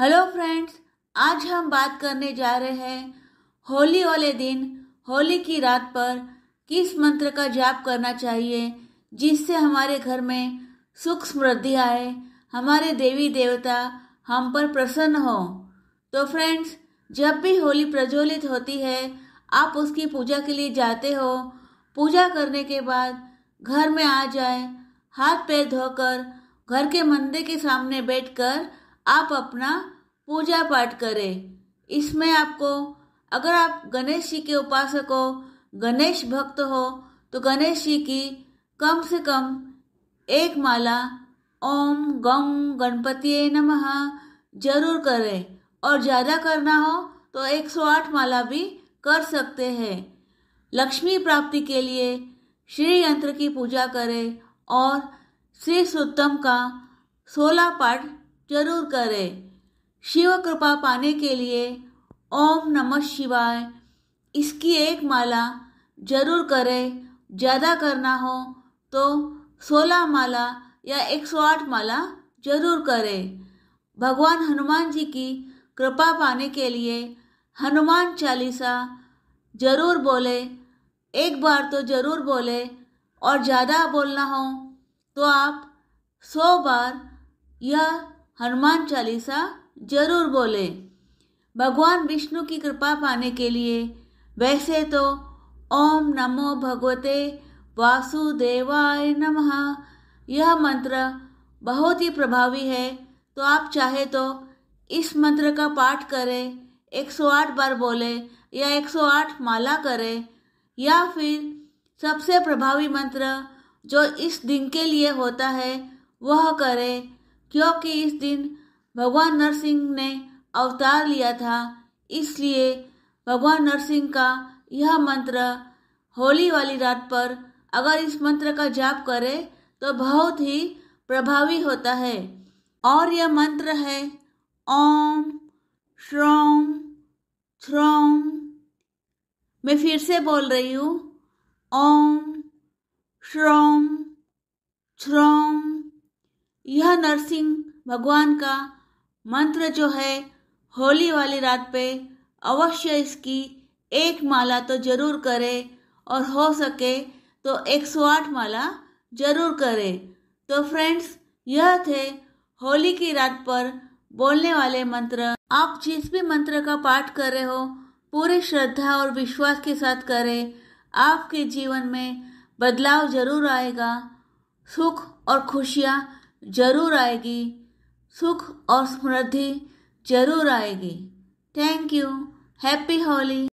hello friends आज हम बात करने जा रहे हैं होली वाले दिन होली की रात पर किस मंत्र का जाप करना चाहिए जिससे हमारे घर में सुख समृद्धि आए हमारे देवी देवता हम पर प्रसन्न हो तो फ्रेंड्स जब भी होली प्रज्वलित होती है आप उसकी पूजा के लिए जाते हो पूजा करने के बाद घर में आ जाए हाथ पैर धोकर घर के मंदिर के सामने बैठकर आप अपना पूजा पाठ करें इसमें आपको अगर आप गणेश जी के उपासक हो गणेश भक्त हो तो गणेश जी की कम से कम एक माला ओम गम गणपति नमः जरूर करें और ज़्यादा करना हो तो 108 माला भी कर सकते हैं लक्ष्मी प्राप्ति के लिए श्री यंत्र की पूजा करें और श्री सुत्तम का सोलह पाठ जरूर करें शिव कृपा पाने के लिए ओम नमः शिवाय इसकी एक माला जरूर करें ज़्यादा करना हो तो सोलह माला या एक सौ आठ माला जरूर करें भगवान हनुमान जी की कृपा पाने के लिए हनुमान चालीसा जरूर बोले एक बार तो जरूर बोले और ज़्यादा बोलना हो तो आप सौ बार यह हनुमान चालीसा जरूर बोले भगवान विष्णु की कृपा पाने के लिए वैसे तो ओम नमो भगवते वासुदेवाय नमः यह मंत्र बहुत ही प्रभावी है तो आप चाहे तो इस मंत्र का पाठ करें 108 बार बोले या 108 माला करें या फिर सबसे प्रभावी मंत्र जो इस दिन के लिए होता है वह करें क्योंकि इस दिन भगवान नरसिंह ने अवतार लिया था इसलिए भगवान नरसिंह का यह मंत्र होली वाली रात पर अगर इस मंत्र का जाप करें तो बहुत ही प्रभावी होता है और यह मंत्र है ओम श्रोम श्रोम मैं फिर से बोल रही हूँ ओम श्रोम श्रोम यह नरसिंह भगवान का मंत्र जो है होली वाली रात पे अवश्य इसकी एक माला तो जरूर करें और हो सके तो 108 माला जरूर करें तो फ्रेंड्स यह थे होली की रात पर बोलने वाले मंत्र आप जिस भी मंत्र का पाठ कर रहे हो पूरी श्रद्धा और विश्वास के साथ करें आपके जीवन में बदलाव जरूर आएगा सुख और खुशियाँ जरूर आएगी सुख और समृद्धि जरूर आएगी थैंक यू हैप्पी होली